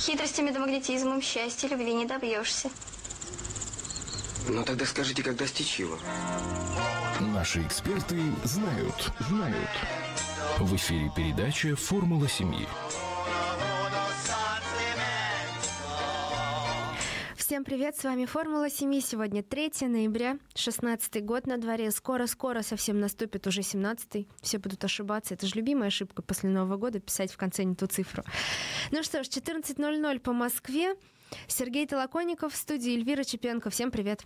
Хитростями да магнетизмом счастья любви не добьешься. Ну тогда скажите, как достичь его? Наши эксперты знают, знают. В эфире передача «Формула семьи». Всем привет, с вами «Формула семьи». Сегодня 3 ноября, 16 год на дворе. Скоро-скоро совсем наступит уже 17-й. Все будут ошибаться. Это же любимая ошибка после Нового года, писать в конце не ту цифру. Ну что ж, 14.00 по Москве. Сергей Толоконников в студии, Эльвира Чепенко. Всем привет.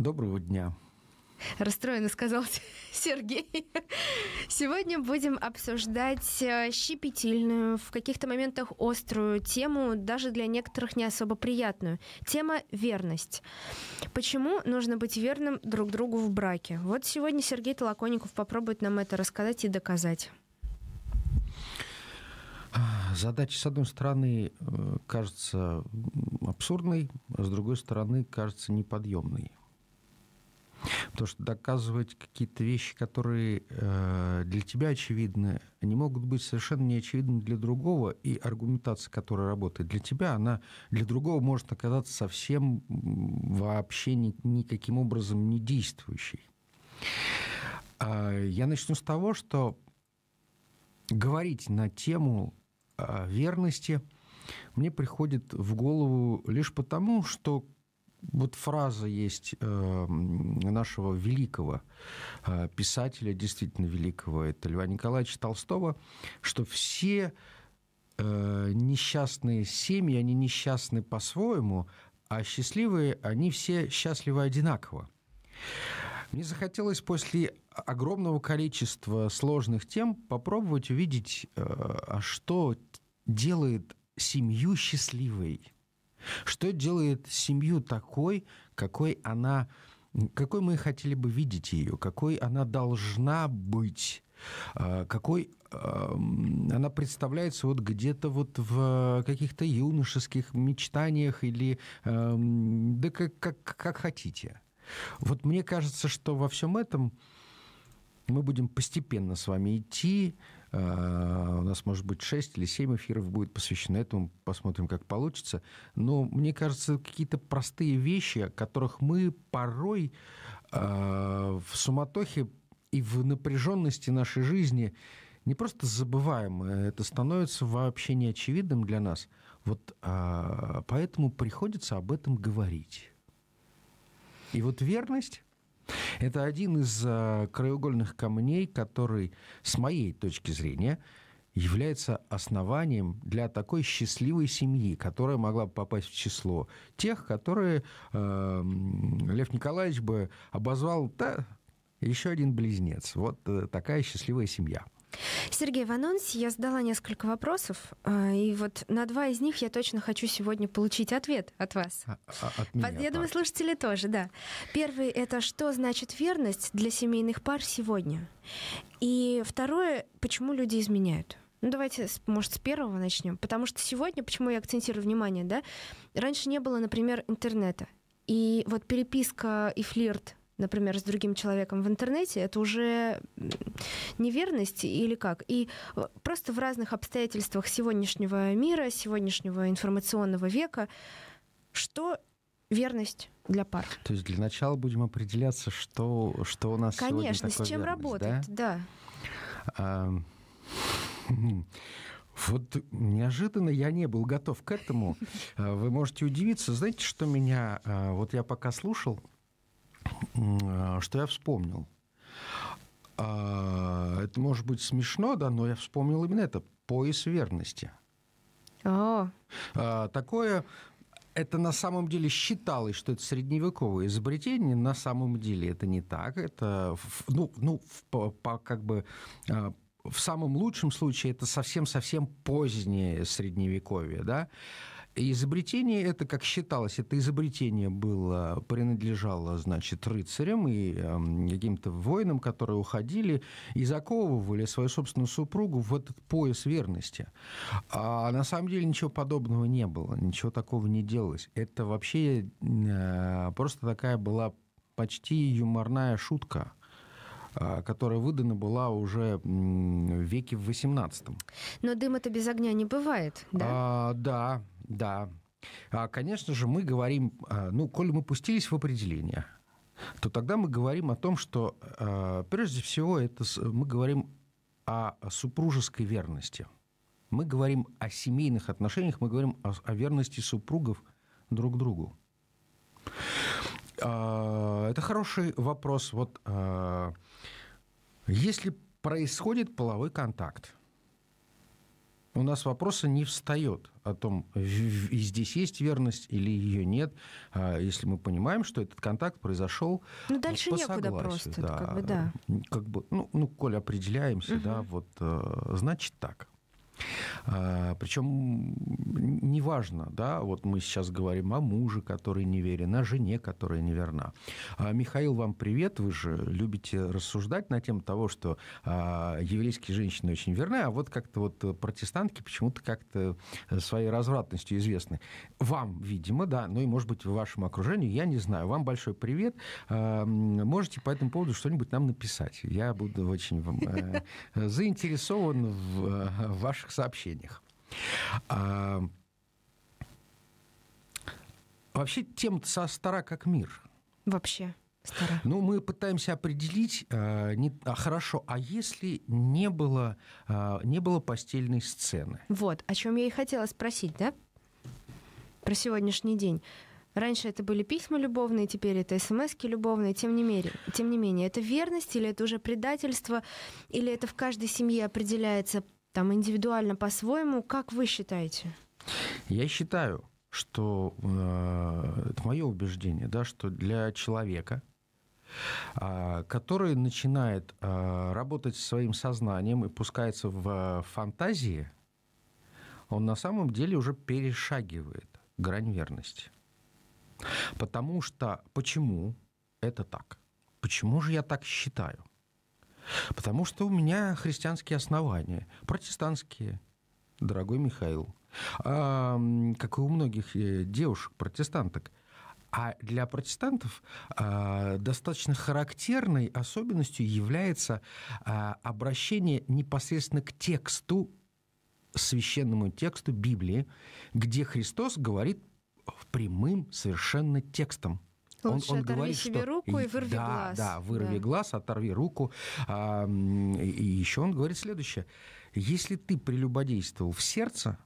Доброго дня расстроенно сказал Сергей. Сегодня будем обсуждать э, щепетильную, в каких-то моментах острую тему, даже для некоторых не особо приятную. Тема верность. Почему нужно быть верным друг другу в браке? Вот сегодня Сергей Толоконников попробует нам это рассказать и доказать. А, задача, с одной стороны, э, кажется абсурдной, а с другой стороны, кажется неподъемной. Потому что доказывать какие-то вещи, которые э, для тебя очевидны, они могут быть совершенно неочевидны для другого, и аргументация, которая работает для тебя, она для другого может оказаться совсем вообще ни, никаким образом не действующей. Э, я начну с того, что говорить на тему э, верности мне приходит в голову лишь потому, что вот фраза есть эм, нашего великого э, писателя, действительно великого, это Льва Николаевича Толстого, что все э, несчастные семьи, они несчастны по-своему, а счастливые, они все счастливы одинаково. Мне захотелось после огромного количества сложных тем попробовать увидеть, э, а что делает семью счастливой. Что делает семью такой, какой она, какой мы хотели бы видеть ее, какой она должна быть, а, какой она представляется вот где-то вот в каких-то юношеских мечтаниях или да как, как, как хотите. Вот мне кажется, что во всем этом мы будем постепенно с вами идти, а, у нас, может быть, 6 или 7 эфиров будет посвящено этому. Посмотрим, как получится. Но мне кажется, какие-то простые вещи, о которых мы порой а, в суматохе и в напряженности нашей жизни не просто забываем, а это становится вообще неочевидным для нас. Вот поэтому приходится об этом говорить. И вот верность это один из э, краеугольных камней, который, с моей точки зрения, является основанием для такой счастливой семьи, которая могла бы попасть в число тех, которые э, Лев Николаевич бы обозвал да, еще один близнец. Вот э, такая счастливая семья. Сергей, в анонсе я задала несколько вопросов, а, и вот на два из них я точно хочу сегодня получить ответ от вас. А, а от меня, я думаю, слушатели тоже, да. Первый — это что значит верность для семейных пар сегодня? И второе — почему люди изменяют? Ну, давайте, может, с первого начнем. Потому что сегодня, почему я акцентирую внимание, да, раньше не было, например, интернета. И вот переписка и флирт например, с другим человеком в интернете, это уже неверность или как? И э, просто в разных обстоятельствах сегодняшнего мира, сегодняшнего информационного века, что верность для пар. То есть для начала будем определяться, что, что у нас Конечно, сегодня такое с чем работать, да. да. Хм, вот неожиданно я не был готов к этому. Э, вы можете удивиться. Знаете, что меня... Э, вот я пока слушал, Э, что я вспомнил. А, это может быть смешно, да, но я вспомнил именно это. Пояс верности. О. А, такое это на самом деле считалось, что это средневековое изобретение. На самом деле это не так. Это, ну, ну по, по, как бы а, в самом лучшем случае это совсем-совсем позднее средневековье, да, Изобретение это, как считалось, это изобретение было, принадлежало, значит, рыцарям и э, каким-то воинам, которые уходили и заковывали свою собственную супругу в этот пояс верности. А на самом деле ничего подобного не было, ничего такого не делалось. Это вообще э, просто такая была почти юморная шутка э, которая выдана была уже в веке в 18 Но дым это без огня не бывает, да? А, да, да. А, конечно же, мы говорим, а, ну, коль мы пустились в определение, то тогда мы говорим о том, что а, прежде всего это мы говорим о супружеской верности. Мы говорим о семейных отношениях, мы говорим о, о верности супругов друг другу. Это хороший вопрос. Вот если происходит половой контакт, у нас вопроса не встает о том, и здесь есть верность или ее нет, а, если мы понимаем, что этот контакт произошел ну, дальше по некуда согласию. просто, да. как бы, да. Как бы, ну, ну, коль определяемся, угу. да, вот, э, значит так. А, Причем неважно, да, вот мы сейчас говорим о муже, который неверен, о жене, которая неверна. А, Михаил, вам привет. Вы же любите рассуждать на тему того, что а, еврейские женщины очень верны, а вот как-то вот протестантки почему-то как-то э, своей развратностью известны. Вам, видимо, да, ну и, может быть, в вашем окружении, я не знаю. Вам большой привет. Можете по этому поводу что-нибудь нам написать. Я буду очень э, заинтересован в э, ваших сообщениях. А, вообще тема со стара как мир. Вообще стара. Ну, мы пытаемся определить, а, не, а хорошо, а если не было, а, не было постельной сцены? Вот, о чем я и хотела спросить, да? Про сегодняшний день. Раньше это были письма любовные, теперь это смс любовные, тем не, мере, тем не менее. Это верность или это уже предательство, или это в каждой семье определяется там индивидуально по-своему. Как вы считаете? Я считаю, что э, это мое убеждение, да, что для человека, э, который начинает э, работать со своим сознанием и пускается в э, фантазии, он на самом деле уже перешагивает грань верности. Потому что почему это так? Почему же я так считаю? Потому что у меня христианские основания, протестантские, дорогой Михаил, а, как и у многих э, девушек-протестанток. А для протестантов а, достаточно характерной особенностью является а, обращение непосредственно к тексту, священному тексту Библии, где Христос говорит прямым совершенно текстом – Лучше он, он говорит, себе что... руку и вырви да, глаз. Да, вырви да. глаз, оторви руку. А, и еще он говорит следующее. Если ты прелюбодействовал в сердце,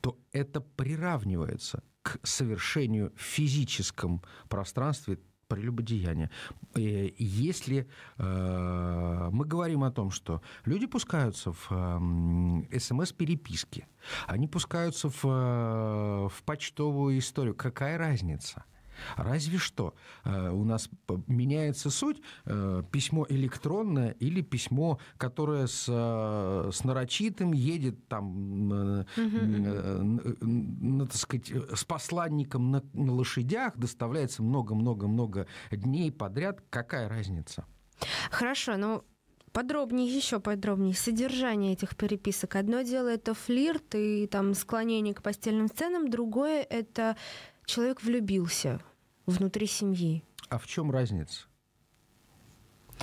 то это приравнивается к совершению в физическом пространстве прелюбодеяния. Э, если э, мы говорим о том, что люди пускаются в э, эм, смс-переписки, они пускаются в, э, в почтовую историю, какая разница – Разве что э, у нас меняется суть э, письмо электронное или письмо, которое с, э, с нарочитым едет там, угу, ну, на, так сказать, с посланником на, на лошадях, доставляется много-много-много дней подряд. Какая разница? Хорошо, но ну, подробнее, еще подробнее содержание этих переписок. Одно дело это флирт и там склонение к постельным сценам, другое это человек влюбился внутри семьи. А в чем разница?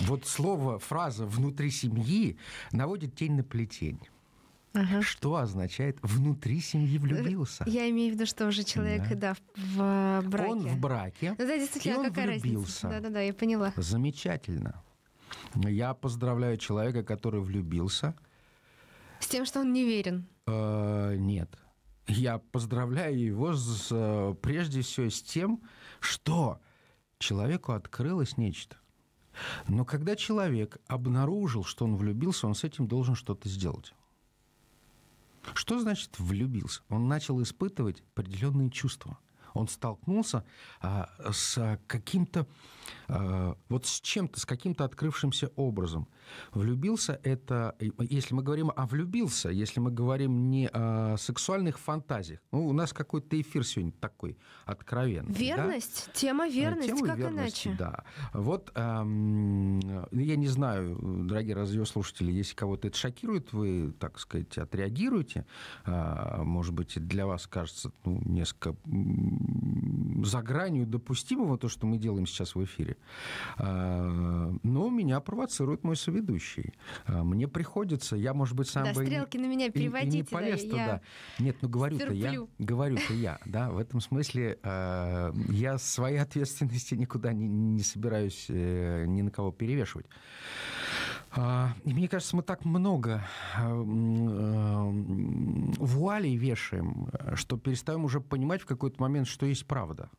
Вот слово, фраза «внутри семьи» наводит тень на плетень. Ага. Что означает внутри семьи влюбился? Я имею в виду, что уже человек, да, да в, в э, браке. Он в браке. Ну, да, действительно, и он какая влюбился. разница? Да, да, да, я поняла. Замечательно. Я поздравляю человека, который влюбился. С тем, что он не верен. Э -э нет. Я поздравляю его с, э, прежде всего с тем, что? Человеку открылось нечто. Но когда человек обнаружил, что он влюбился, он с этим должен что-то сделать. Что значит влюбился? Он начал испытывать определенные чувства – он столкнулся а, с каким-то, а, вот с чем-то, с каким-то открывшимся образом. Влюбился это, если мы говорим о влюбился, если мы говорим не о сексуальных фантазиях, ну, у нас какой-то эфир сегодня такой откровенный. Верность, да? тема э, верности, тема как верности, иначе. Да. Вот, эм, ну, я не знаю, дорогие радиослушатели, если кого-то это шокирует, вы, так сказать, отреагируете, а, может быть, для вас кажется ну, несколько за гранью допустимого то, что мы делаем сейчас в эфире. А, но меня провоцирует мой соведущий. А, мне приходится, я, может быть, сам да, бы... стрелки и, на меня переводите. И, и не полез да, туда. Я Нет, ну говорю-то я, говорю-то я, да, в этом смысле а, я своей ответственности никуда не, не собираюсь э, ни на кого перевешивать. А, мне кажется, мы так много а, э, вуалей вешаем, что перестаем уже понимать в какой-то момент, что есть правда.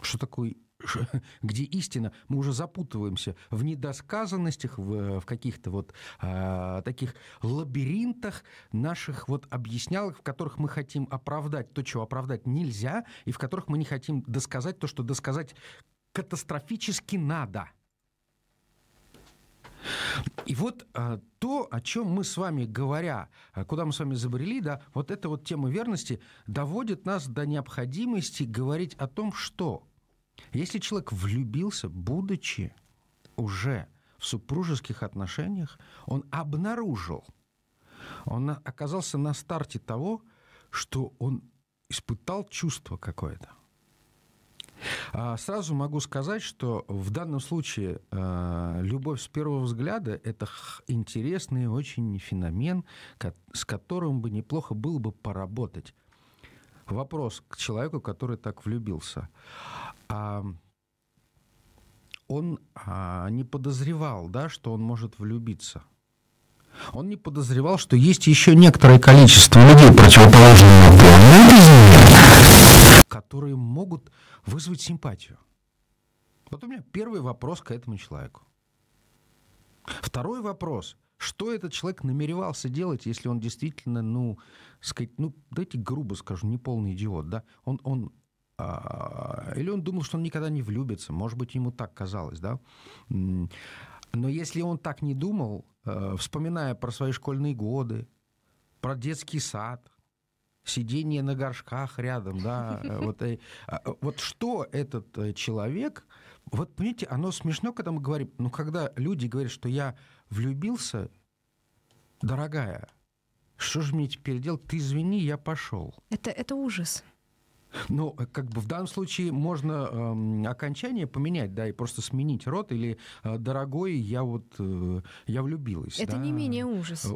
Что такое где истина, мы уже запутываемся в недосказанностях, в, в каких-то вот э, таких лабиринтах наших вот объяснялок, в которых мы хотим оправдать то, чего оправдать нельзя, и в которых мы не хотим досказать то, что досказать катастрофически надо – и вот а, то, о чем мы с вами говоря, а, куда мы с вами забрели, да, вот эта вот тема верности доводит нас до необходимости говорить о том, что если человек влюбился, будучи уже в супружеских отношениях, он обнаружил, он оказался на старте того, что он испытал чувство какое-то. А, сразу могу сказать, что в данном случае а, любовь с первого взгляда – это интересный очень феномен, с которым бы неплохо было бы поработать. Вопрос к человеку, который так влюбился. А он а, не подозревал, да, что он может влюбиться. Он не подозревал, что есть еще некоторое количество людей противоположного пола которые могут вызвать симпатию. Вот у меня первый вопрос к этому человеку. Второй вопрос. Что этот человек намеревался делать, если он действительно, ну, сказать, ну, давайте грубо скажу, не полный идиот, да? Он, он а, или он думал, что он никогда не влюбится, может быть, ему так казалось, да? Но если он так не думал, э, вспоминая про свои школьные годы, про детский сад – сидение на горшках рядом, да, э, вот, и э, а, э, вот что этот человек, вот понимаете, оно смешно, когда мы говорим, ну когда люди говорят, что я влюбился, дорогая, что же мне теперь делать? Ты извини, я пошел. Это, это ужас. Ну, как бы в данном случае можно э, окончание поменять, да, и просто сменить рот или э, дорогой, я вот э, я влюбилась. Это да? не менее ужас.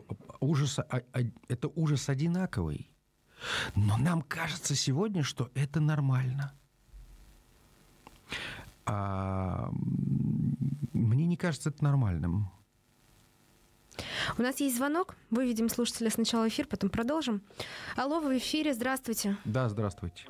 Ужас, а, а, это ужас одинаковый. Но нам кажется сегодня, что это нормально. А мне не кажется это нормальным. У нас есть звонок. Выведем слушателя сначала эфир, потом продолжим. Алло, вы в эфире. Здравствуйте. Да, здравствуйте.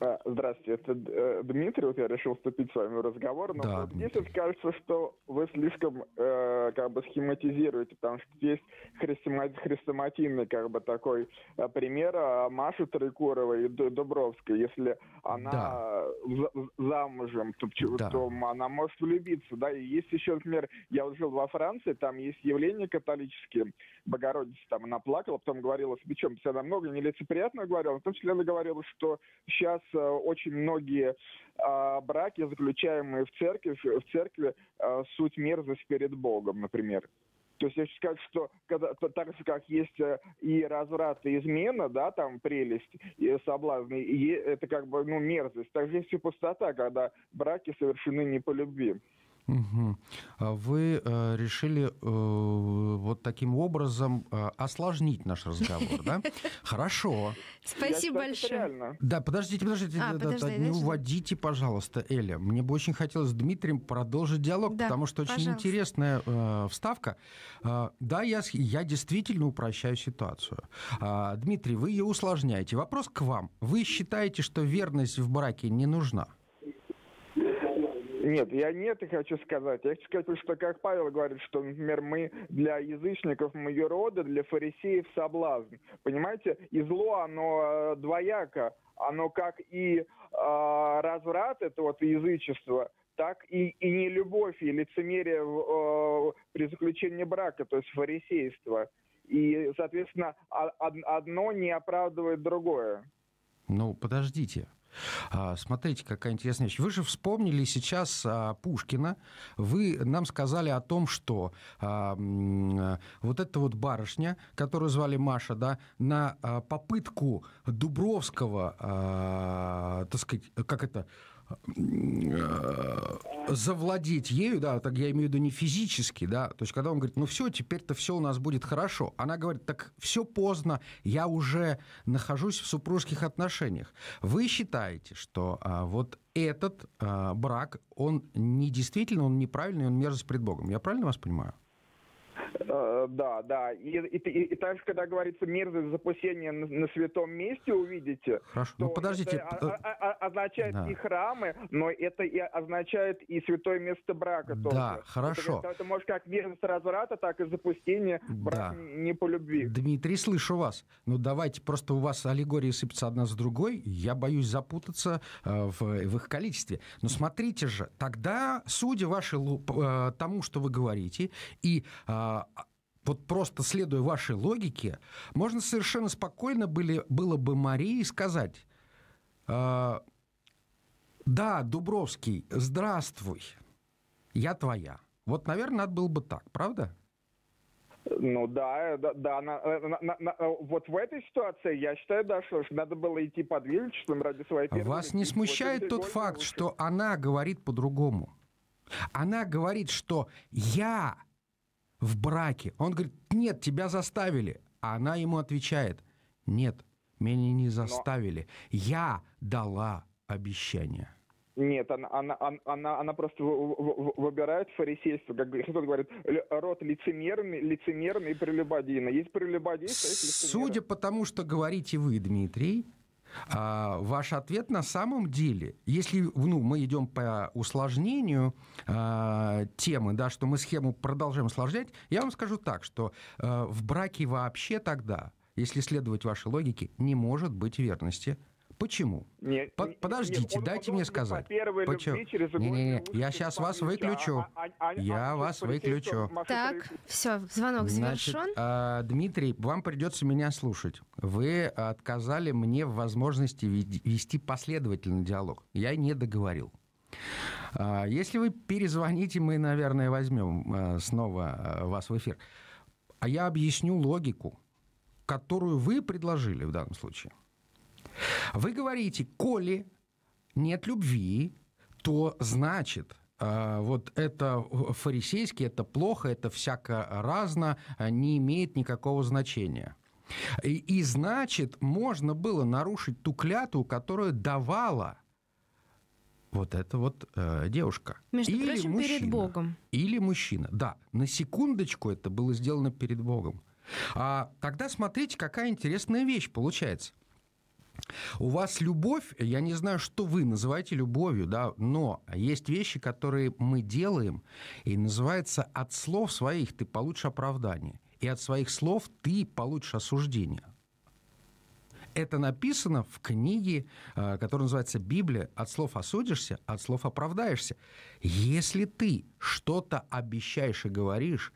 А, здравствуйте, это э, Дмитрий. Вот я решил вступить с вами в разговор, но да, вот мне все кажется, что вы слишком э, как бы схематизируете, потому что есть хрестомат, хрестоматийный как бы такой э, пример а, Маши Трикуровой и Дубровской. Если она да. замужем, то, да. то она может влюбиться, да. И есть еще, например, я вот жил во Франции, там есть явления католические. Богородица там она плакала, потом говорила с бичом, она много нелицеприятно говорила, в том числе она говорила, что сейчас нас э, очень многие а, браки, заключаемые в церкви, в церкви а, суть мерзость перед Богом, например. То есть я хочу сказать, что когда, так же, как есть э, и разврат, и измена, да, там прелесть, и соблазн, и это как бы, ну, мерзость. Так же есть и пустота, когда браки совершены не по любви. Угу. Вы э, решили э, вот таким образом э, осложнить наш разговор, да? Хорошо. Спасибо большое. Да, подождите, подождите, а, не уводите, пожалуйста, Эля. Мне бы очень хотелось с Дмитрием продолжить диалог, потому что очень интересная э, вставка. Э, да, я, я действительно упрощаю ситуацию. А, Дмитрий, вы ее усложняете. Вопрос к вам. Вы считаете, что верность в браке не нужна? Нет, я не это хочу сказать. Я хочу сказать, что, как Павел говорит, что, например, мы для язычников мы юроды, для фарисеев соблазн. Понимаете, и зло, оно э, двояко. Оно как и э, разврат, это вот язычество, так и, и не любовь, и лицемерие э, при заключении брака, то есть фарисейство. И, соответственно, одно не оправдывает другое. Ну, подождите. А, смотрите, какая интересная вещь. Вы же вспомнили сейчас а, Пушкина. Вы нам сказали о том, что а, вот эта вот барышня, которую звали Маша, да, на попытку Дубровского, так сказать, как это, Э, завладеть ею, да, так я имею в виду не физически, да, то есть когда он говорит, ну все, теперь-то все у нас будет хорошо, она говорит, так все поздно, я уже нахожусь в супружеских отношениях. Вы считаете, что а, вот этот а, брак, он не действительно, он неправильный, он мерзость пред Богом, я правильно вас понимаю? Э, да, да. И, и, и, и также, когда говорится мерзость запустения на, на святом месте, увидите. Хорошо. Ну подождите. Это э, а, а, а, означает да. и храмы, но это и означает и святое место брака. Тоже. Да, хорошо. Это, это может как верность разврата, так и запустение брака да. не по любви. Дмитрий, слышу вас. Ну давайте просто у вас аллегории сыпятся одна с другой. Я боюсь запутаться э, в, в их количестве. Но смотрите же, тогда, судя вашей э, тому, что вы говорите, и э, а, вот просто следуя вашей логике, можно совершенно спокойно были, было бы Марии сказать, э, да, Дубровский, здравствуй, я твоя. Вот, наверное, надо было бы так, правда? Ну да, да, да на, э, на, на, на, э, вот в этой ситуации я считаю, да, что надо было идти подвижничеством ради своей а первой. Вас не смущает вот тот факт, лучше. что она говорит по-другому? Она говорит, что я в браке. Он говорит, нет, тебя заставили. А она ему отвечает, нет, меня не заставили. Но... Я дала обещание. Нет, она, она, она, она просто выбирает фарисейство, как кто-то говорит, род лицемерный, лицемерный и прелюбодийный. Есть прелюбодейство, а есть лицемеры. Судя по тому, что говорите вы, Дмитрий, а, ваш ответ на самом деле, если ну, мы идем по усложнению а, темы, да, что мы схему продолжаем усложнять, я вам скажу так, что а, в браке вообще тогда если следовать вашей логике, не может быть верности Почему? Нет, По- подождите, нет, дайте мне сказать. По Почему? Не, не, не, я сейчас вас выключу. А, а, а, а я вас выключу. Так, все, звонок Значит, завершен. А, Дмитрий, вам придется меня слушать. Вы отказали мне в возможности вести последовательный диалог. Я не договорил. А, если вы перезвоните, мы, наверное, возьмем снова вас в эфир. А я объясню логику, которую вы предложили в данном случае. Вы говорите, коли нет любви, то значит, э, вот это фарисейский, это плохо, это всяко разно, э, не имеет никакого значения. И, и значит, можно было нарушить ту клятву, которую давала вот эта вот э, девушка. Между или прочим, мужчина, перед Богом. Или мужчина. Да, на секундочку это было сделано перед Богом. А, тогда смотрите, какая интересная вещь получается. У вас любовь, я не знаю, что вы называете любовью, да, но есть вещи, которые мы делаем, и называется от слов своих ты получишь оправдание, и от своих слов ты получишь осуждение. Это написано в книге, э, которая называется «Библия». От слов осудишься, от слов оправдаешься. Если ты что-то обещаешь и говоришь,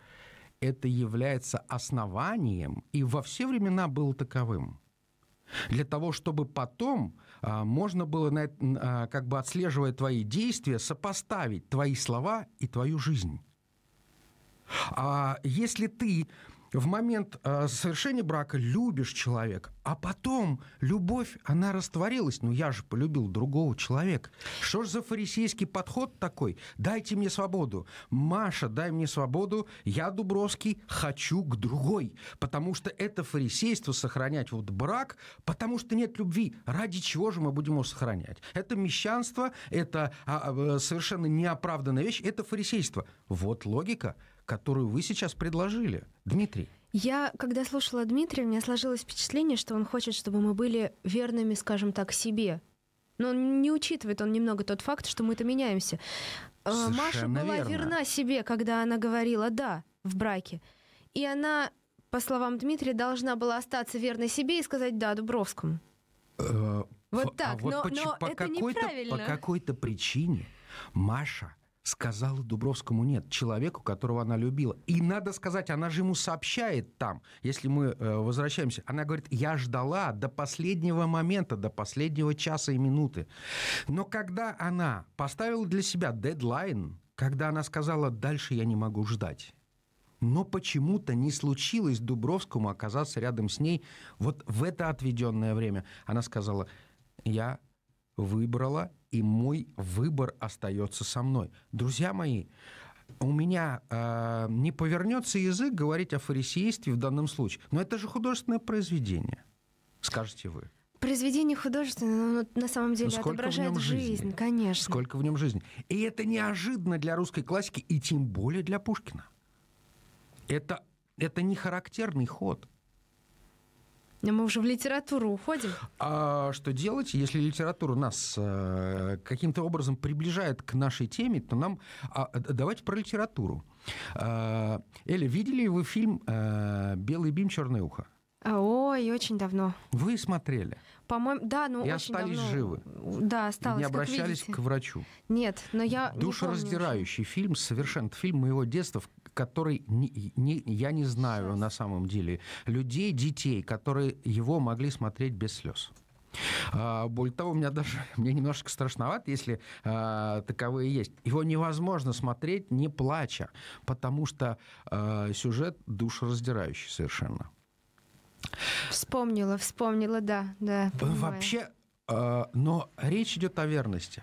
это является основанием, и во все времена было таковым – для того, чтобы потом а, можно было на, а, как бы отслеживая твои действия, сопоставить твои слова и твою жизнь. А если ты в момент э, совершения брака любишь человека, а потом любовь, она растворилась. Ну, я же полюбил другого человека. Что ж за фарисейский подход такой? Дайте мне свободу. Маша, дай мне свободу. Я, Дубровский, хочу к другой. Потому что это фарисейство сохранять вот брак, потому что нет любви. Ради чего же мы будем его сохранять? Это мещанство, это а, а э, совершенно неоправданная вещь, это фарисейство. Вот логика которую вы сейчас предложили, Дмитрий? Я, когда слушала Дмитрия, у меня сложилось впечатление, что он хочет, чтобы мы были верными, скажем так, себе. Но он не учитывает он немного тот факт, что мы-то меняемся. Э, Совершенно Маша была верно. верна себе, когда она говорила «да» в браке. И она, по словам Дмитрия, должна была остаться верной себе и сказать «да» Дубровскому. Э, вот а так, а вот но, но по это неправильно. По какой-то причине Маша сказала Дубровскому нет, человеку, которого она любила. И надо сказать, она же ему сообщает там, если мы э, возвращаемся, она говорит, я ждала до последнего момента, до последнего часа и минуты. Но когда она поставила для себя дедлайн, когда она сказала, дальше я не могу ждать, но почему-то не случилось Дубровскому оказаться рядом с ней вот в это отведенное время. Она сказала, я выбрала, и мой выбор остается со мной. Друзья мои, у меня э, не повернется язык говорить о фарисействе в данном случае. Но это же художественное произведение, скажете вы. Произведение художественное, но на самом деле ну, отображает жизнь, жизни? конечно. Сколько в нем жизни. И это неожиданно для русской классики, и тем более для Пушкина. Это, это не характерный ход. Но мы уже в литературу уходим. А что делать, если литература нас э, каким-то образом приближает к нашей теме, то нам... А, э, давайте про литературу. А, Эля, видели вы фильм э, «Белый бим, черное ухо»? Ой, очень давно. Вы смотрели? По-моему, да, ну и очень остались давно. живы. Да, осталось. И не обращались как к врачу. Нет, но я. Душераздирающий не помню. фильм, совершенно фильм моего детства, который не, не, я не знаю на самом деле людей, детей, которые его могли смотреть без слез. А, более того, у меня даже мне немножко страшновато, если э, таковые есть. Его невозможно смотреть не плача, потому что э, сюжет душераздирающий совершенно. Вспомнила, вспомнила, да, да. Понимаю. Вообще, э, но речь идет о верности.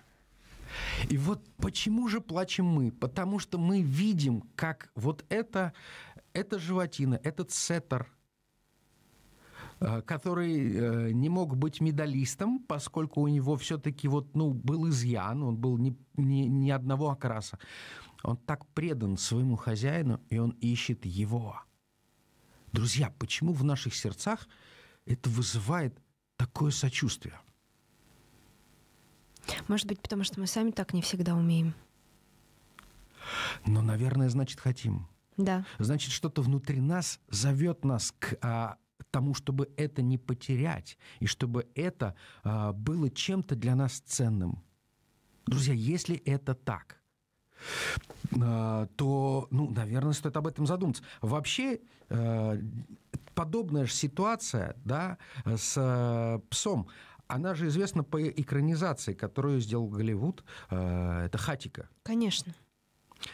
И вот почему же плачем мы? Потому что мы видим, как вот это, эта животина, этот сеттер, э, который э, не мог быть медалистом, поскольку у него все-таки вот, ну, был изъян, он был ни, ни, ни одного окраса. Он так предан своему хозяину, и он ищет его. Друзья, почему в наших сердцах это вызывает такое сочувствие? Может быть, потому что мы сами так не всегда умеем. Но, наверное, значит, хотим. Да. Значит, что-то внутри нас зовет нас к а, тому, чтобы это не потерять, и чтобы это а, было чем-то для нас ценным. Друзья, если это так, а, то, ну, наверное, стоит об этом задуматься. Вообще, а, подобная же ситуация да, с э, псом, она же известна по экранизации, которую сделал Голливуд. Э, это «Хатика». Конечно.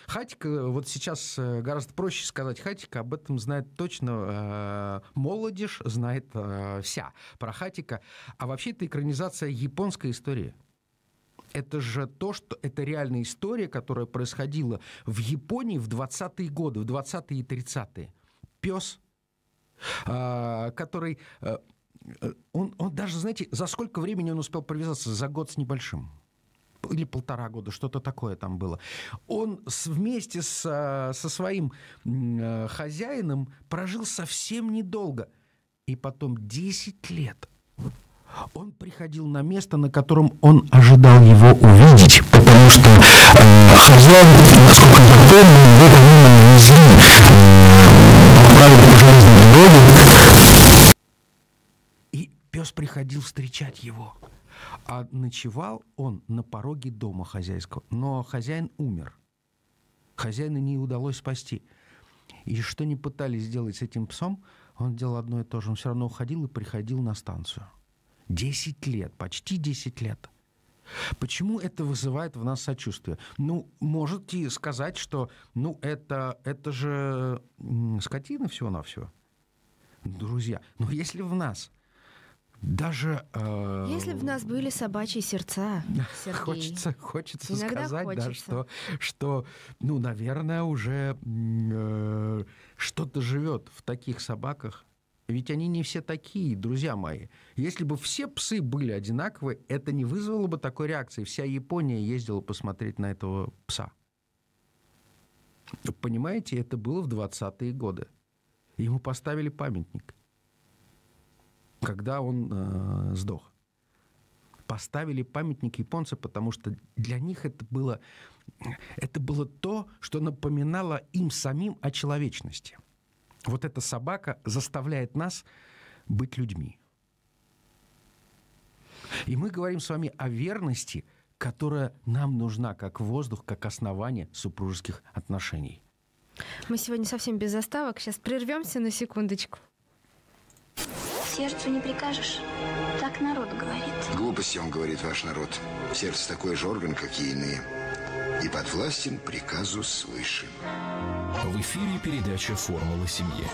Хатика, вот сейчас э, гораздо проще сказать Хатика, об этом знает точно э, молодежь, знает вся про Хатика. А вообще это экранизация японской истории. Это же то, что это реальная история, которая происходила в Японии в 20-е годы, в 20-е и 30-е. Пес, который... Э, он, он даже, знаете, за сколько времени он успел привязаться? За год с небольшим или полтора года, что-то такое там было. Он вместе с, э, со своим э, хозяином прожил совсем недолго. И потом 10 лет он приходил на место, на котором он ожидал его увидеть, потому что э, хозяин, насколько я помню, его помимо везли, э, направили по железной пес приходил встречать его. А ночевал он на пороге дома хозяйского. Но хозяин умер. Хозяина не удалось спасти. И что не пытались сделать с этим псом, он делал одно и то же. Он все равно уходил и приходил на станцию. Десять лет, почти десять лет. Почему это вызывает в нас сочувствие? Ну, можете сказать, что ну, это, это же скотина всего-навсего. Друзья, но если в нас даже... Э, Если бы у нас были собачьи сердца, Сергей. Хочется, хочется сказать, хочется. да, что, что, ну, наверное, уже э, что-то живет в таких собаках. Ведь они не все такие, друзья мои. Если бы все псы были одинаковые, это не вызвало бы такой реакции. Вся Япония ездила посмотреть на этого пса. Понимаете, это было в 20-е годы. Ему поставили памятник когда он э, сдох. Поставили памятник японца, потому что для них это было, это было то, что напоминало им самим о человечности. Вот эта собака заставляет нас быть людьми. И мы говорим с вами о верности, которая нам нужна как воздух, как основание супружеских отношений. Мы сегодня совсем без заставок. Сейчас прервемся на секундочку сердцу не прикажешь. Так народ говорит. Глупости он говорит, ваш народ. Сердце такой же орган, как и иные. И подвластен приказу свыше. В эфире передача «Формула семьи».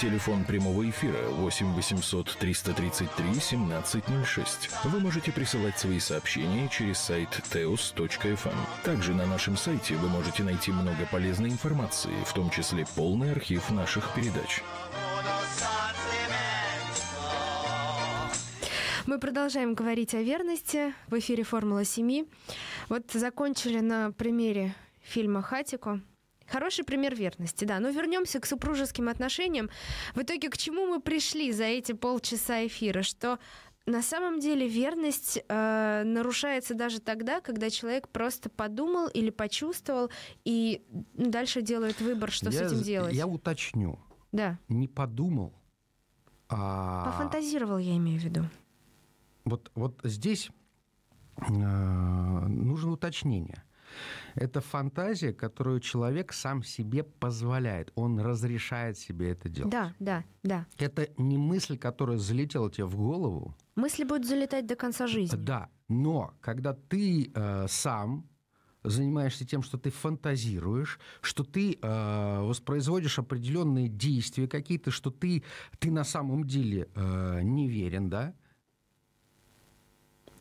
Телефон прямого эфира 8 800 333 1706. Вы можете присылать свои сообщения через сайт teos.fm. Эм. Также на нашем сайте вы можете найти много полезной информации, в том числе полный архив наших передач. Мы продолжаем говорить о верности в эфире «Формула 7». Вот закончили на примере фильма «Хатико». Хороший пример верности, да. Но вернемся к супружеским отношениям. В итоге к чему мы пришли за эти полчаса эфира? Что на самом деле верность э, нарушается даже тогда, когда человек просто подумал или почувствовал и дальше делает выбор, что я, с этим делать. Я уточню. Да. Не подумал, а... Пофантазировал, я имею в виду вот, вот здесь э, нужно уточнение. Это фантазия, которую человек сам себе позволяет. Он разрешает себе это делать. Да, да, да. Это не мысль, которая залетела тебе в голову. Мысли будут залетать до конца жизни. Да, но когда ты э, сам занимаешься тем, что ты фантазируешь, что ты э, воспроизводишь определенные действия какие-то, что ты, ты на самом деле э, верен, да,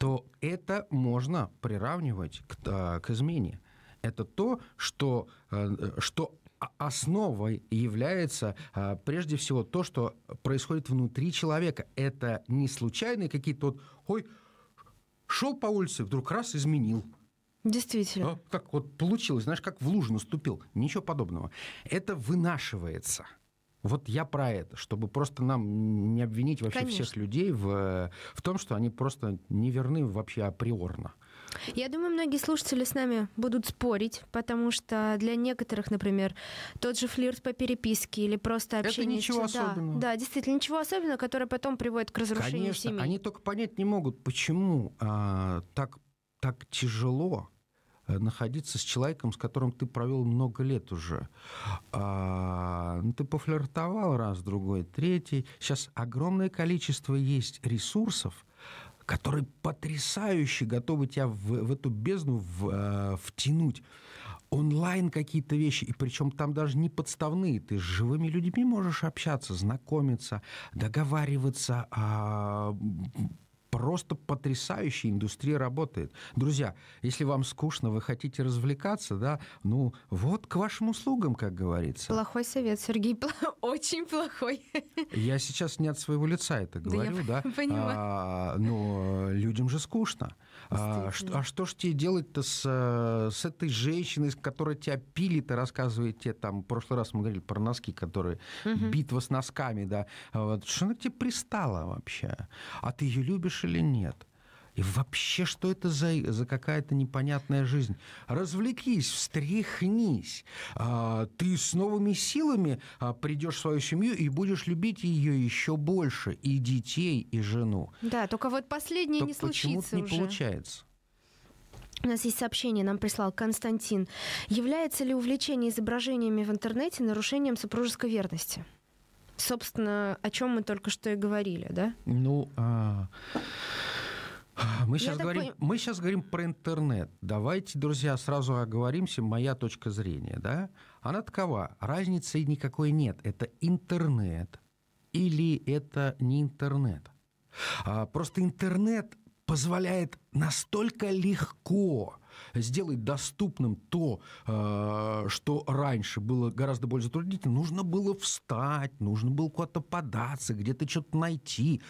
то это можно приравнивать к, э, к измене. Это то, что, э, что основой является э, прежде всего то, что происходит внутри человека. Это не случайные какие-то вот, ой, шел по улице, вдруг раз изменил. Действительно. А, как вот получилось, знаешь, как в лужу наступил. Ничего подобного. Это вынашивается – вот я про это, чтобы просто нам не обвинить вообще Конечно. всех людей в, в том, что они просто не верны вообще априорно. Я думаю, многие слушатели с нами будут спорить, потому что для некоторых, например, тот же флирт по переписке или просто общение... Это ничего с... особенного. Да, да, действительно, ничего особенного, которое потом приводит к разрушению Конечно, семьи. они только понять не могут, почему а, так, так тяжело Э, находиться с человеком, с которым ты провел много лет уже. А, ну, ты пофлиртовал раз, другой, третий. Сейчас огромное количество есть ресурсов, которые потрясающе готовы тебя в, в эту бездну в, э, втянуть. Онлайн какие-то вещи, и причем там даже не подставные. Ты с живыми людьми можешь общаться, знакомиться, договариваться, э, просто потрясающая индустрия работает. Друзья, если вам скучно, вы хотите развлекаться, да, ну вот к вашим услугам, как говорится. Плохой совет, Сергей, очень плохой. Я сейчас не от своего лица это говорю, да, я да? понимаю. А, но людям же скучно. А, что, а что ж тебе делать-то с, э, с этой женщиной, с которой тебя пили, ты рассказывает тебе там, в прошлый раз мы говорили про носки, которые угу. битва с носками, да, а вот, что она к тебе пристала вообще? А ты ее любишь или нет? И вообще, что это за, за какая-то непонятная жизнь? Развлекись, встряхнись. А, ты с новыми силами а, придешь в свою семью и будешь любить ее еще больше, и детей, и жену. Да, только вот последнее только не случится Почему не уже. получается. У нас есть сообщение, нам прислал Константин. Является ли увлечение изображениями в интернете нарушением супружеской верности? Собственно, о чем мы только что и говорили, да? Ну, -а а, мы сейчас, ну, говорим, такой... мы сейчас говорим про интернет. Давайте, друзья, сразу оговоримся, моя точка зрения. Да? Она такова, разницы никакой нет. Это интернет или это не интернет. А, просто интернет позволяет настолько легко сделать доступным то, э, что раньше было гораздо более затруднительно, нужно было встать, нужно было куда-то податься, где-то что-то найти.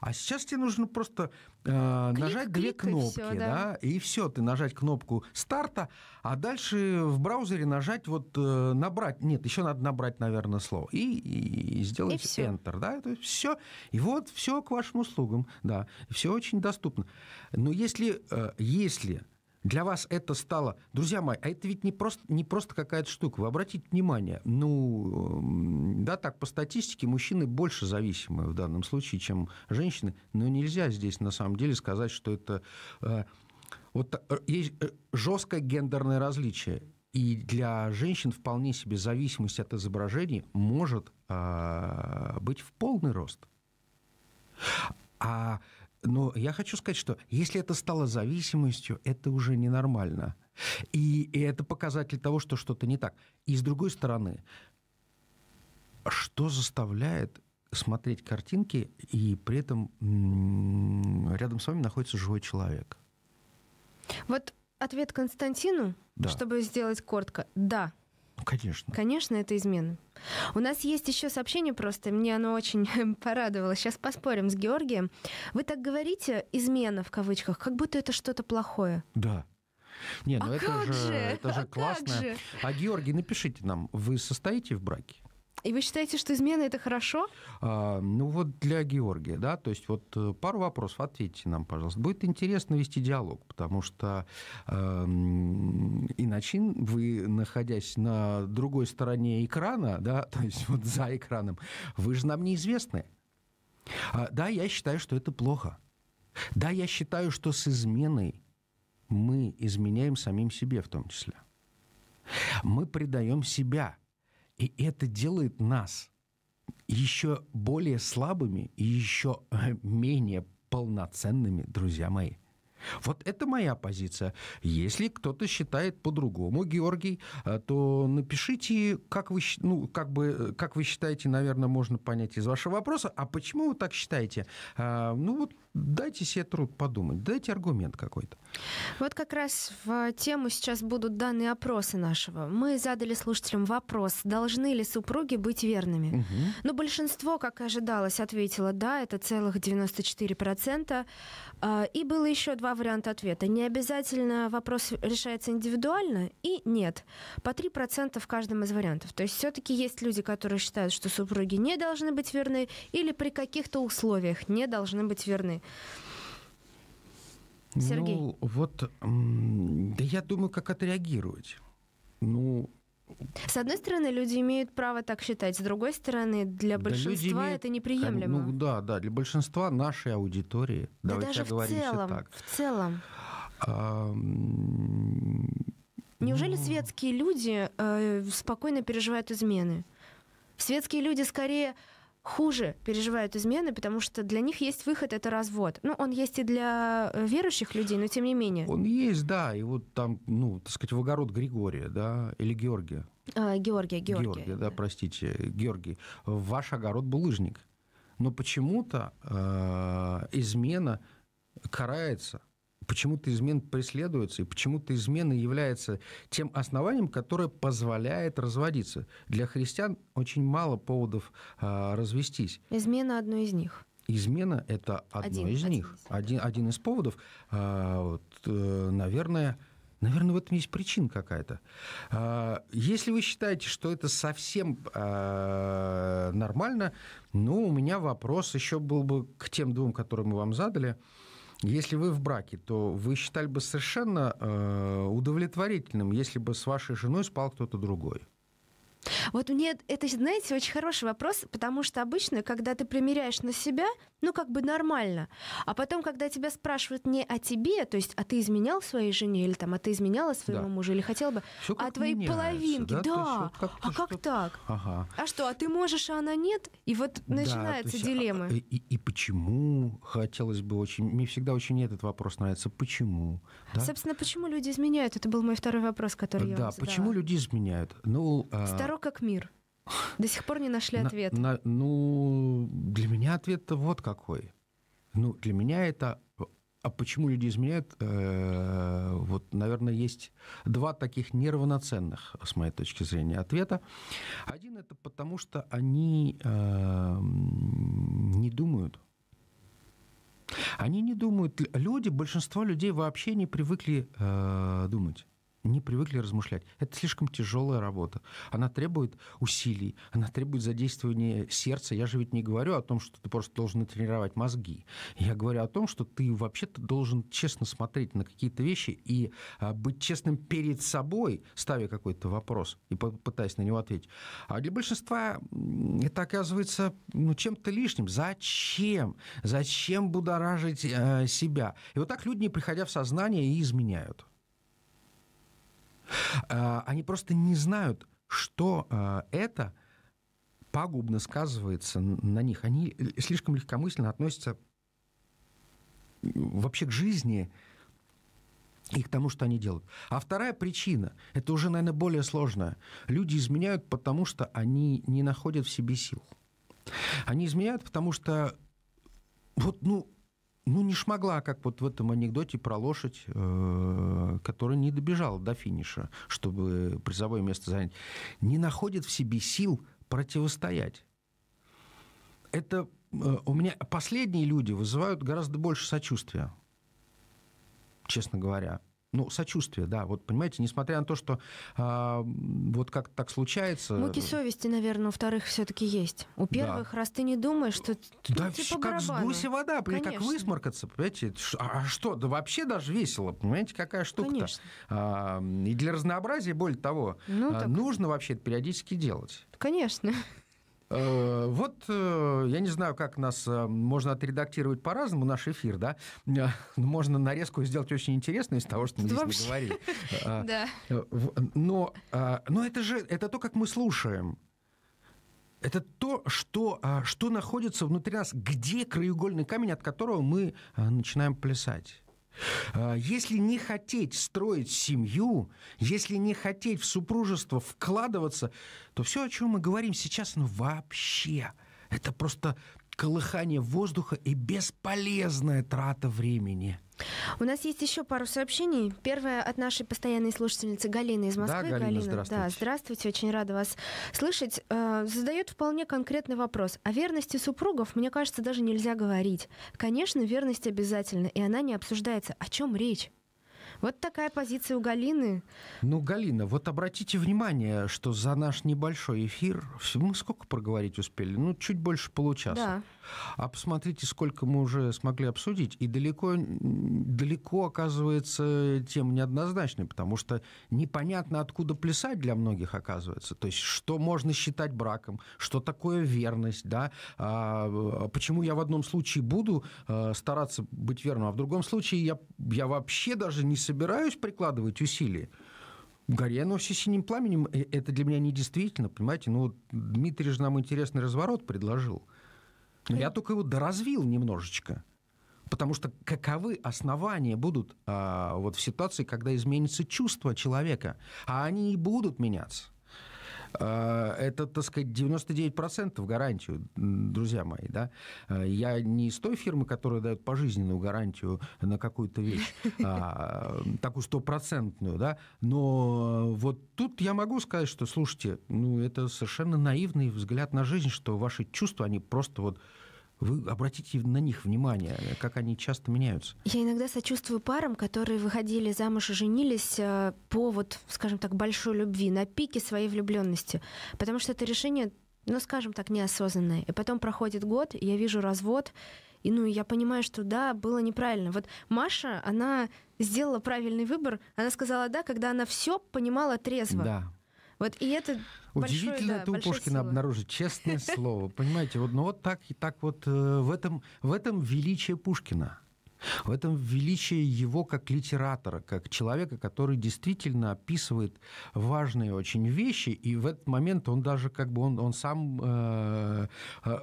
А сейчас тебе нужно просто э, клик, нажать клик, две кнопки, и все, да? да, и все, ты нажать кнопку старта, а дальше в браузере нажать вот э, набрать, нет, еще надо набрать, наверное, слово и, и, сделать и все. Enter, да, это все, и вот все к вашим услугам, да, все очень доступно. Но если если для вас это стало... Друзья мои, а это ведь не просто, не просто какая-то штука. Вы обратите внимание, ну, эм, да, так, по статистике, мужчины больше зависимы в данном случае, чем женщины. Но нельзя здесь, на самом деле, сказать, что это... Э, вот э, есть э, жесткое гендерное различие. И для женщин вполне себе зависимость от изображений может э, быть в полный рост. А но я хочу сказать, что если это стало зависимостью, это уже ненормально. И, и это показатель того, что что-то не так. И с другой стороны, что заставляет смотреть картинки, и при этом рядом с вами находится живой человек? Вот ответ Константину, да. чтобы сделать коротко. Да, ну, конечно. Конечно, это измена. У нас есть еще сообщение просто, мне оно очень порадовало. Сейчас поспорим с Георгием. Вы так говорите «измена» в кавычках, как будто это что-то плохое. Да. Не, ну а это, же, же, это же а классно. Же? А Георгий, напишите нам, вы состоите в браке? И вы считаете, что измена это хорошо? А, ну вот для Георгия, да, то есть вот э, пару вопросов ответьте нам, пожалуйста. Будет интересно вести диалог, потому что э, иначе вы, находясь на другой стороне экрана, да, то есть вот за экраном, вы же нам неизвестны. А, да, я считаю, что это плохо. Да, я считаю, что с изменой мы изменяем самим себе в том числе. Мы предаем себя – и это делает нас еще более слабыми и еще э, менее полноценными, друзья мои. Вот это моя позиция. Если кто-то считает по-другому, Георгий, э, то напишите, как вы, ну, как, бы, э, как вы считаете, наверное, можно понять из вашего вопроса. А почему вы так считаете? Ну, вот дайте себе труд подумать, дайте аргумент какой-то. Вот как раз в тему сейчас будут данные опросы нашего. Мы задали слушателям вопрос, должны ли супруги быть верными. Угу. Ну, Но большинство, как и ожидалось, ответило «да», это целых 94%. А, и было еще два варианта ответа. Не обязательно вопрос решается индивидуально и нет. По 3% в каждом из вариантов. То есть все-таки есть люди, которые считают, что супруги не должны быть верны или при каких-то условиях не должны быть верны. Сергей. Ну, вот, да я думаю, как отреагировать. Ну, с одной стороны, люди имеют право так считать, с другой стороны, для да большинства имеют, это неприемлемо. Ну да, да, для большинства нашей аудитории, да даже в целом, так. В целом. А, Неужели ну... светские люди э, спокойно переживают измены? Светские люди скорее хуже переживают измены, потому что для них есть выход, это развод. Ну, он есть и для э, верующих людей, но тем не менее. Он есть, да, и вот там, ну, так сказать, в огород Григория, да, или Георгия. А, Георгия, Георгия. Георгия, да, да, простите, Георгий. Ваш огород булыжник. Но почему-то э, измена карается – почему-то измен преследуется, и почему-то измена является тем основанием, которое позволяет разводиться. Для христиан очень мало поводов а, развестись. Измена одно из них. Измена – это одно один, из один них. Из один, один из поводов, а, вот, э, наверное, Наверное, в этом есть причина какая-то. А, если вы считаете, что это совсем а, нормально, ну, у меня вопрос еще был бы к тем двум, которые мы вам задали. Если вы в браке, то вы считали бы совершенно э, удовлетворительным, если бы с вашей женой спал кто-то другой. Вот мне это, знаете, очень хороший вопрос, потому что обычно, когда ты примеряешь на себя, ну как бы нормально. А потом, когда тебя спрашивают не о тебе, то есть, а ты изменял своей жене, или там, а ты изменяла своему да. мужу, или хотела бы, а твоей половинке, да, да. Как а что? как так? Ага. А что, а ты можешь, а она нет? И вот начинаются да, дилеммы. А, и, и почему хотелось бы очень, мне всегда очень этот вопрос нравится, почему? Да? Собственно, почему люди изменяют? Это был мой второй вопрос, который да, я вам задала. Да, почему люди изменяют? Ну, а, Старо как мир? До сих пор не нашли ответ. на, ну, для меня ответ-то вот какой. Ну, для меня это... А почему люди изменяют? Э, вот, наверное, есть два таких неравноценных, с моей точки зрения, ответа. Один это потому, что они э, не думают. Они не думают. Люди, большинство людей вообще не привыкли э, думать не привыкли размышлять. Это слишком тяжелая работа. Она требует усилий, она требует задействования сердца. Я же ведь не говорю о том, что ты просто должен тренировать мозги. Я говорю о том, что ты вообще-то должен честно смотреть на какие-то вещи и а, быть честным перед собой, ставя какой-то вопрос и пытаясь на него ответить. А для большинства это оказывается ну, чем-то лишним. Зачем? Зачем будоражить э, себя? И вот так люди, не приходя в сознание, и изменяют. Э, они просто не знают, что э, это пагубно сказывается на них. Они слишком легкомысленно относятся вообще к жизни и к тому, что они делают. А вторая причина, это уже, наверное, более сложная. Люди изменяют, потому что они не находят в себе сил. Они изменяют, потому что вот, ну, ну, не шмогла, как вот в этом анекдоте про лошадь, э, которая не добежала до финиша, чтобы призовое место занять, не находит в себе сил противостоять. Это э, у меня последние люди вызывают гораздо больше сочувствия, честно говоря. Ну, сочувствие, да. Вот, понимаете, несмотря на то, что а, вот как так случается... Муки совести, наверное, у вторых все таки есть. У первых, да. раз ты не думаешь, что... Да, типа как с гуся вода, Конечно. как высморкаться, понимаете? А, а что, да вообще даже весело, понимаете, какая штука-то. А, и для разнообразия, более того, ну, а, так... нужно вообще это периодически делать. Конечно. Э, вот, э, я не знаю, как нас э, можно отредактировать по-разному наш эфир, да? Можно нарезку сделать очень интересную из того, что мы здесь вообще... говорили. Но, но это же, это то, как мы слушаем. Это то, что, что находится внутри нас, где краеугольный камень, от которого мы начинаем плясать. А, если не хотеть строить семью, если не хотеть в супружество вкладываться, то все, о чем мы говорим сейчас, ну вообще, это просто колыхание воздуха и бесполезная трата времени. У нас есть еще пару сообщений. Первое от нашей постоянной слушательницы Галины из Москвы. Да, Галина, Галина здравствуйте. Да, здравствуйте, очень рада вас слышать. Э, задает вполне конкретный вопрос. О верности супругов, мне кажется, даже нельзя говорить. Конечно, верность обязательна, и она не обсуждается. О чем речь? Вот такая позиция у Галины. Ну, Галина, вот обратите внимание, что за наш небольшой эфир мы сколько проговорить успели? Ну, чуть больше получаса. Да. А посмотрите, сколько мы уже смогли обсудить. И далеко, далеко оказывается, тема неоднозначной, потому что непонятно, откуда плясать для многих оказывается. То есть, что можно считать браком, что такое верность, да, а, а почему я в одном случае буду а, стараться быть верным, а в другом случае я, я вообще даже не собираюсь прикладывать усилия. Горе но все синим пламенем, э, это для меня недействительно, понимаете? Ну, Дмитрий же нам интересный разворот предложил. Но я только его доразвил немножечко. Потому что каковы основания будут а, вот в ситуации, когда изменится чувство человека, а они и будут меняться. Э, это, так сказать, 99% гарантию, друзья мои, да. Э, я не из той фирмы, которая дает пожизненную гарантию на какую-то вещь, а, такую стопроцентную, да, но вот тут я могу сказать, что, слушайте, ну, это совершенно наивный взгляд на жизнь, что ваши чувства, они просто вот вы обратите на них внимание, как они часто меняются. Я иногда сочувствую парам, которые выходили замуж и женились э, по вот, скажем так, большой любви, на пике своей влюбленности. Потому что это решение, ну, скажем так, неосознанное. И потом проходит год, и я вижу развод, и ну, я понимаю, что да, было неправильно. Вот Маша, она сделала правильный выбор. Она сказала да, когда она все понимала трезво. Да, вот и это Удивительно большой, да, у Пушкина слово. обнаружить, честное слово. Понимаете, вот, ну вот так и так вот э, в этом, в этом величие Пушкина. В этом величие его как литератора, как человека, который действительно описывает важные очень вещи, и в этот момент он даже как бы он, он сам э, э,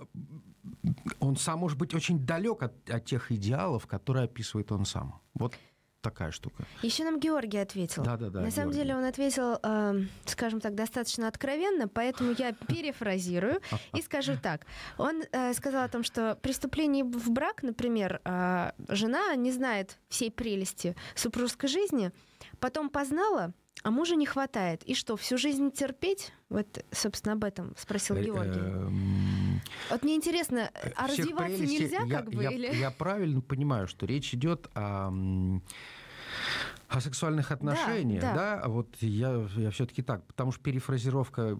он сам может быть очень далек от, от тех идеалов, которые описывает он сам. Вот такая штука. Еще нам Георгий ответил. Да, да, да. На Георгий. самом деле он ответил, э, скажем так, достаточно откровенно, поэтому я перефразирую и скажу так. Он э, сказал о том, что преступление в брак, например, э, жена не знает всей прелести супружеской жизни, потом познала, а мужа не хватает. И что, всю жизнь терпеть? Вот, собственно, об этом спросил э, Георгий. Эм, вот мне интересно, э, а развиваться нельзя я, как бы? Я, или... я правильно понимаю, что речь идет о о сексуальных отношениях, да, да. да? Вот я, я все-таки так, потому что перефразировка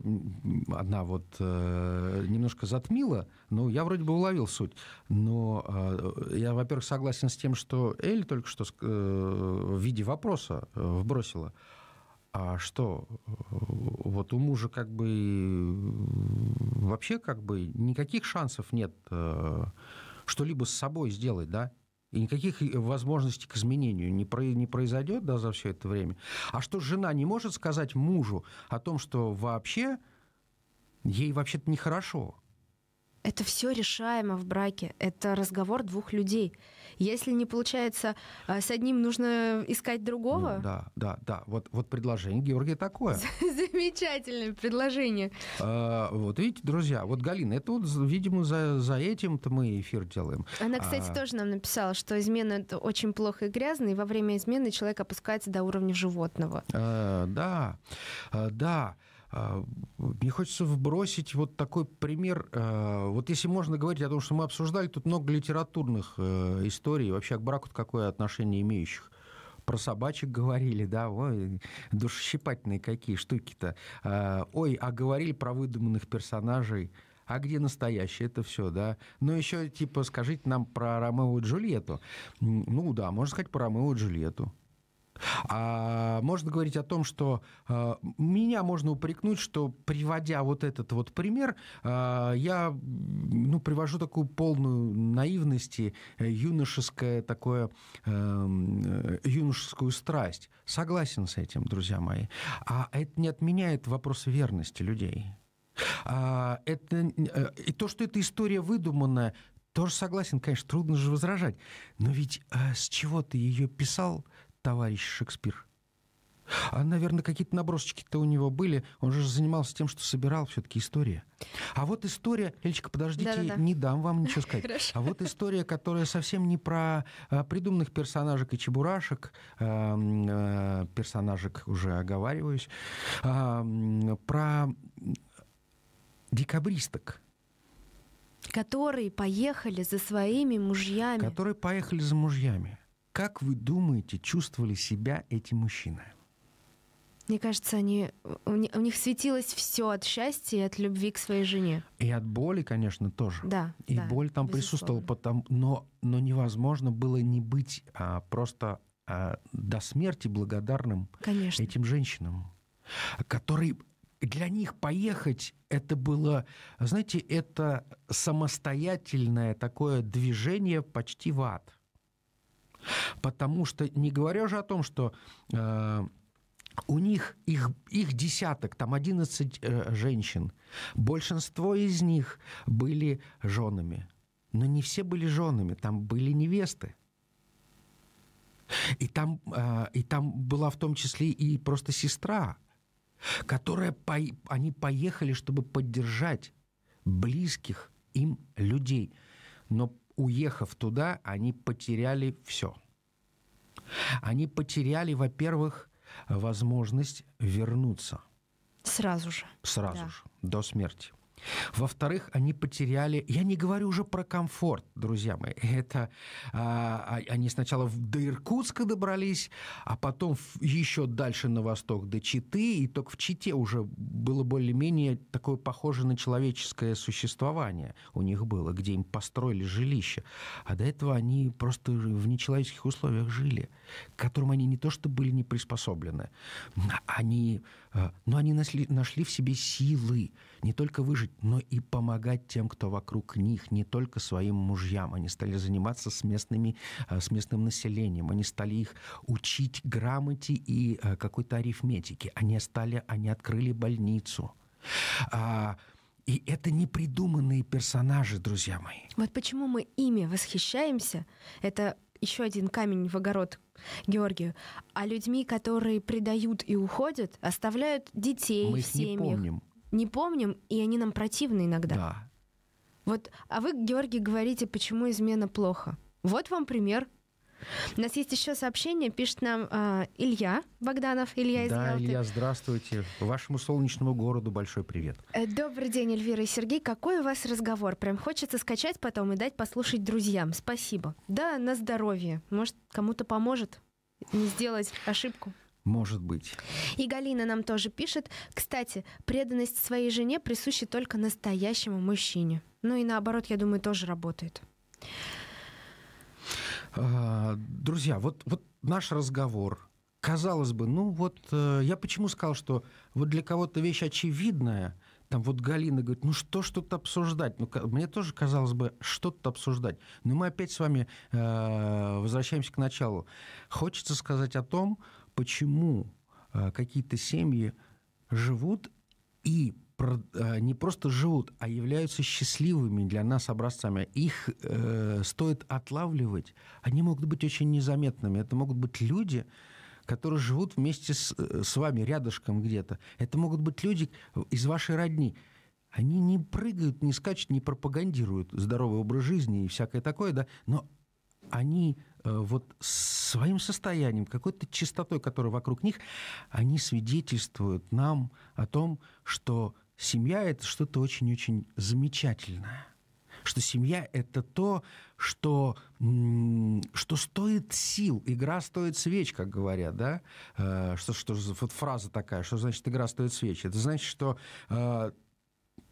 одна вот э, немножко затмила, но я вроде бы уловил суть. Но я, во-первых, согласен с тем, что Эль только что в виде вопроса э, вбросила. А что, э, вот у мужа как бы э, вообще как бы никаких шансов нет э, что-либо с собой сделать, да? И никаких возможностей к изменению не, произойдет да, за все это время. А что жена не может сказать мужу о том, что вообще ей вообще-то нехорошо? Это все решаемо в браке. Это разговор двух людей. Если не получается э, с одним, нужно искать другого. Ну, да, да, да. Вот, вот предложение Георгия такое. Замечательное предложение. А, вот видите, друзья, вот Галина, это вот, видимо, за, за этим-то мы эфир делаем. Она, а, кстати, а... тоже нам написала, что измена это очень плохо и грязно, и во время измены человек опускается до уровня животного. А, да, а, да. Мне а, хочется вбросить вот такой пример. А, вот если можно говорить о том, что мы обсуждали, тут много литературных э, историй, вообще к браку какое отношение имеющих про собачек говорили, да, ой, душещипательные какие штуки-то. А, ой, а говорили про выдуманных персонажей. А где настоящие? Это все, да. Ну еще, типа, скажите нам про Ромео и Джульетту. Ну да, можно сказать про Ромео и Джульетту. А можно говорить о том, что а, меня можно упрекнуть, что приводя вот этот вот пример, а, я ну, привожу такую полную наивности, э, юношеское такое, а, юношескую страсть. Согласен с этим, друзья мои. А это не отменяет вопрос верности людей. А, это, э, и то, что эта история выдуманная, тоже согласен, конечно, трудно же возражать. Но ведь а, с чего ты ее писал – товарищ Шекспир. А, наверное, какие-то набросочки-то у него были. Он же занимался тем, что собирал все-таки история. А вот история... Элечка, подождите, Да-да-да. не дам вам ничего сказать. Хорошо. А вот история, которая совсем не про а, придуманных персонажек и чебурашек, а, персонажек уже оговариваюсь, про декабристок. Которые поехали за своими мужьями. Которые поехали за мужьями. Как вы думаете, чувствовали себя эти мужчины? Мне кажется, они, у, них светилось все от счастья и от любви к своей жене. И от боли, конечно, тоже. Да. И да, боль там безусловно. присутствовала, потому, но, но невозможно было не быть а, просто а, до смерти благодарным конечно. этим женщинам, которые для них поехать это было, знаете, это самостоятельное такое движение почти в ад. Потому что, не говоря же о том, что э, у них их, их десяток, там 11 э, женщин. Большинство из них были женами. Но не все были женами, там были невесты. И там, э, и там была в том числе и просто сестра, которая по, они поехали, чтобы поддержать близких им людей. Но уехав туда, они потеряли все. Они потеряли, во-первых, возможность вернуться. Сразу же. Сразу да. же, до смерти. Во-вторых, они потеряли... Я не говорю уже про комфорт, друзья мои. Это а, а они сначала до Иркутска добрались, а потом еще дальше на восток до Читы, и только в Чите уже было более-менее такое похоже на человеческое существование у них было, где им построили жилище. А до этого они просто в нечеловеческих условиях жили, к которым они не то что были не приспособлены, они Э, но они нашли, нашли в себе силы не только выжить, но и помогать тем, кто вокруг них, не только своим мужьям. Они стали заниматься с, местными, э, с местным населением, они стали их учить грамоте и э, какой-то арифметике. Они, стали, они открыли больницу. А, и это не персонажи, друзья мои. Вот почему мы ими восхищаемся. Это еще один камень в огород Георгию, а людьми, которые предают и уходят, оставляют детей Мы в семьях. Не помним. Не помним, и они нам противны иногда. Да. Вот, а вы, Георгий, говорите, почему измена плохо. Вот вам пример у нас есть еще сообщение, пишет нам э, Илья Богданов. Илья из Да, Ялты. Илья, здравствуйте. Вашему солнечному городу большой привет. Э, добрый день, Эльвира и Сергей. Какой у вас разговор? Прям хочется скачать потом и дать послушать друзьям. Спасибо. Да, на здоровье. Может, кому-то поможет не сделать ошибку. Может быть. И Галина нам тоже пишет. Кстати, преданность своей жене присуща только настоящему мужчине. Ну и наоборот, я думаю, тоже работает. А, друзья, вот, вот наш разговор. Казалось бы, ну вот э, я почему сказал, что вот для кого-то вещь очевидная, там вот Галина говорит, ну что что-то обсуждать? Ну, мне тоже казалось бы, что-то обсуждать. Но мы опять с вами э, возвращаемся к началу. Хочется сказать о том, почему э, какие-то семьи живут и Э, не просто живут, а являются счастливыми для нас образцами. Их э, стоит отлавливать. Они могут быть очень незаметными. Это могут быть люди, которые живут вместе с, э, с вами, рядышком где-то. Это могут быть люди из вашей родни. Они не прыгают, не скачут, не пропагандируют здоровый образ жизни и всякое такое, да, но они э, вот своим состоянием, какой-то чистотой, которая вокруг них, они свидетельствуют нам о том, что семья – это что-то очень-очень замечательное. Что семья – это то, что, что стоит сил. Игра стоит свеч, как говорят, да? Э, что, что, вот фраза такая, что значит игра стоит свеч? Это значит, что э,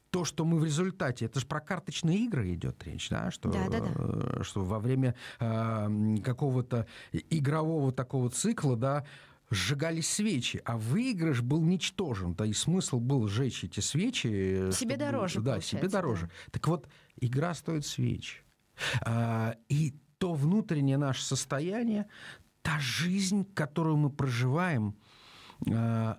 то, что мы в результате, это же про карточные игры идет речь, да, что, да, да, да. Э, что во время э, какого-то игрового такого цикла, да, сжигались свечи, а выигрыш был ничтожен, да и смысл был сжечь эти свечи. Э, себе чтобы, дороже. Да, себе дороже. Да. Так вот, игра стоит свеч. А, и то внутреннее наше состояние, та жизнь, которую мы проживаем, а,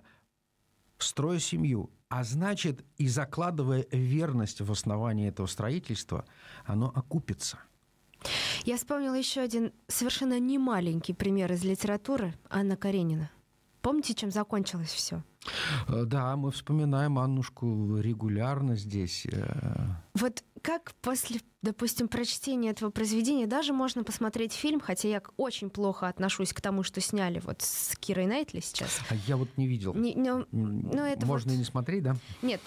строя семью, а значит и закладывая верность в основании этого строительства, оно окупится. Я вспомнила еще один совершенно немаленький пример из литературы Анна Каренина. Помните, чем закончилось все? Э, да, мы вспоминаем Аннушку регулярно здесь. Э. Вот как после, допустим, прочтения этого произведения даже можно посмотреть фильм, хотя я очень плохо отношусь к тому, что сняли вот с Кирой Найтли сейчас. А я вот не видел. Не, но, но ну, это можно вот... и не смотреть, да? Нет,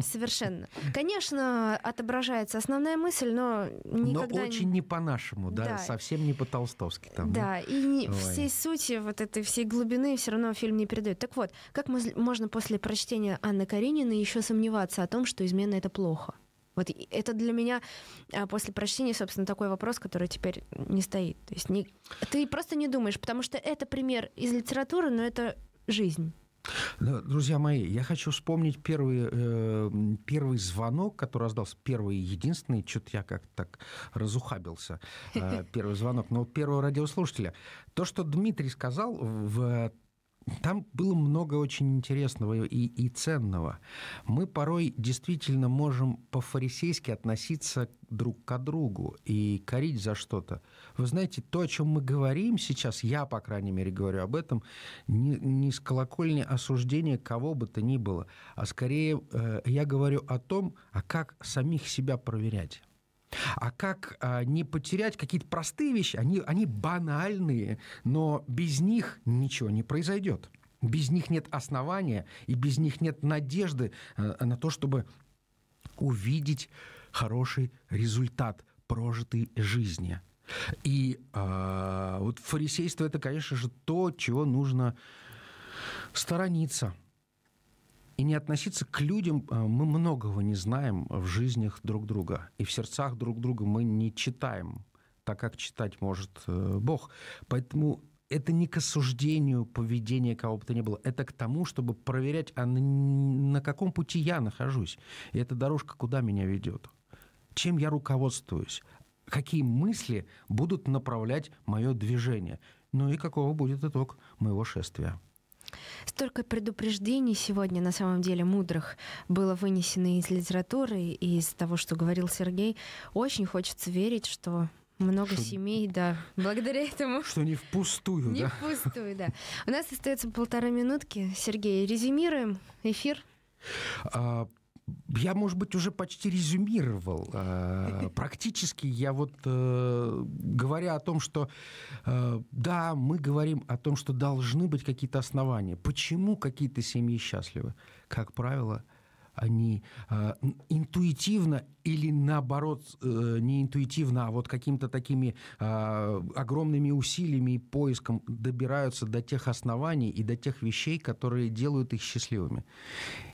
совершенно. Конечно, отображается основная мысль, но никогда... Но очень не по-нашему, да, да. совсем не по-толстовски там. Да, да? и не... всей сути вот этой всей глубины все равно фильм не передает. Так вот, как можно после прочтения Анны Каренины еще сомневаться о том, что измена — это плохо? Вот это для меня а, после прочтения, собственно, такой вопрос, который теперь не стоит. То есть не... ты просто не думаешь, потому что это пример из литературы, но это жизнь. Друзья мои, я хочу вспомнить первый, э, первый звонок, который раздался, первый и единственный, что-то я как-то так разухабился, э, первый звонок, но первого радиослушателя. То, что Дмитрий сказал в там было много очень интересного и, и ценного. Мы порой действительно можем по-фарисейски относиться друг к другу и корить за что-то. Вы знаете, то, о чем мы говорим сейчас, я, по крайней мере, говорю об этом, не, не с колокольни осуждения кого бы то ни было, а скорее э, я говорю о том, а как самих себя проверять. А как а, не потерять какие-то простые вещи, они, они банальные, но без них ничего не произойдет. Без них нет основания и без них нет надежды а, на то, чтобы увидеть хороший результат прожитой жизни. И а, вот фарисейство это, конечно же, то, чего нужно сторониться и не относиться к людям. Э, мы многого не знаем в жизнях друг друга. И в сердцах друг друга мы не читаем так, как читать может э, Бог. Поэтому это не к осуждению поведения кого бы то ни было, это к тому, чтобы проверять, а на, на каком пути я нахожусь. И эта дорожка куда меня ведет? Чем я руководствуюсь? Какие мысли будут направлять мое движение? Ну и какого будет итог моего шествия? Столько предупреждений сегодня, на самом деле, мудрых было вынесено из литературы и из того, что говорил Сергей. Очень хочется верить, что много что... семей, да. Благодаря этому... Что не впустую, не да? Не впустую, да. У нас остается полторы минутки. Сергей, резюмируем эфир. А, я, может быть, уже почти резюмировал. Э, практически я вот, э, говоря о том, что э, да, мы говорим о том, что должны быть какие-то основания. Почему какие-то семьи счастливы? Как правило, они э, интуитивно или наоборот э, не интуитивно, а вот какими-то такими э, огромными усилиями и поиском добираются до тех оснований и до тех вещей, которые делают их счастливыми.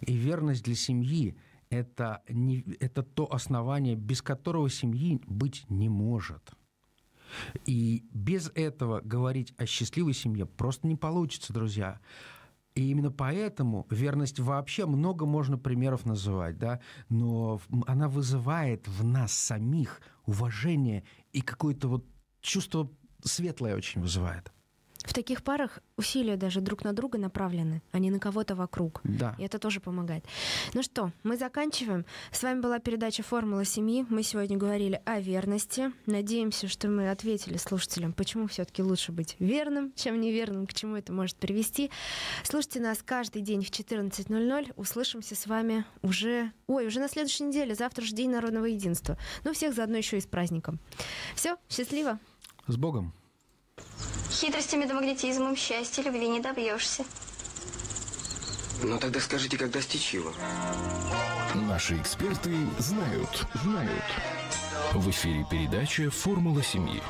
И верность для семьи это, не, это то основание, без которого семьи быть не может. И без этого говорить о счастливой семье просто не получится, друзья. И именно поэтому верность вообще много можно примеров называть, да, но она вызывает в нас самих уважение и какое-то вот чувство светлое очень вызывает. В таких парах усилия даже друг на друга направлены, а не на кого-то вокруг. Да. И это тоже помогает. Ну что, мы заканчиваем. С вами была передача «Формула семьи». Мы сегодня говорили о верности. Надеемся, что мы ответили слушателям, почему все-таки лучше быть верным, чем неверным, к чему это может привести. Слушайте нас каждый день в 14.00. Услышимся с вами уже... Ой, уже на следующей неделе. Завтра же День народного единства. Ну, всех заодно еще и с праздником. Все, счастливо. С Богом. Хитростями да магнетизмом счастья любви не добьешься. Ну тогда скажите, как достичь его? Наши эксперты знают, знают. В эфире передача «Формула семьи».